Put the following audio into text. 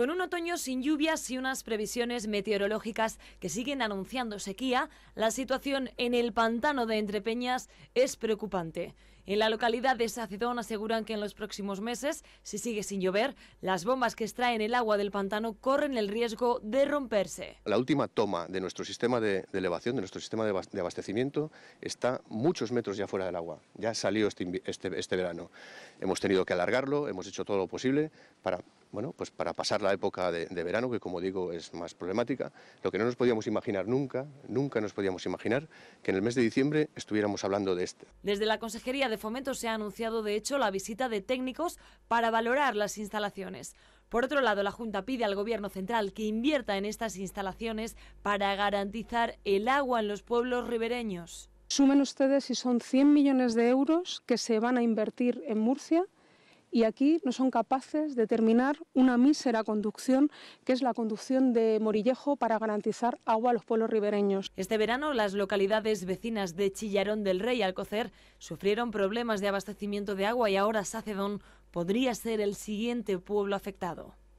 Con un otoño sin lluvias y unas previsiones meteorológicas que siguen anunciando sequía, la situación en el pantano de Entrepeñas es preocupante. En la localidad de Sacedón aseguran que en los próximos meses, si sigue sin llover, las bombas que extraen el agua del pantano corren el riesgo de romperse. La última toma de nuestro sistema de, elevación, de nuestro sistema de abastecimiento, está muchos metros ya fuera del agua. Ya salió este, este, este verano. Hemos tenido que alargarlo, hemos hecho todo lo posible para bueno, pues para pasar la época de, verano, que como digo es más problemática, lo que no nos podíamos imaginar nunca, nunca nos podíamos imaginar que en el mes de diciembre estuviéramos hablando de este. Desde la Consejería de Fomento se ha anunciado, de hecho, la visita de técnicos para valorar las instalaciones. Por otro lado, la Junta pide al Gobierno central que invierta en estas instalaciones para garantizar el agua en los pueblos ribereños. Sumen ustedes si son 100 millones de euros que se van a invertir en Murcia y aquí no son capaces de terminar una mísera conducción, que es la conducción de Morillejo para garantizar agua a los pueblos ribereños. Este verano, las localidades vecinas de Chillarón del Rey y Alcocer sufrieron problemas de abastecimiento de agua y ahora Sacedón podría ser el siguiente pueblo afectado.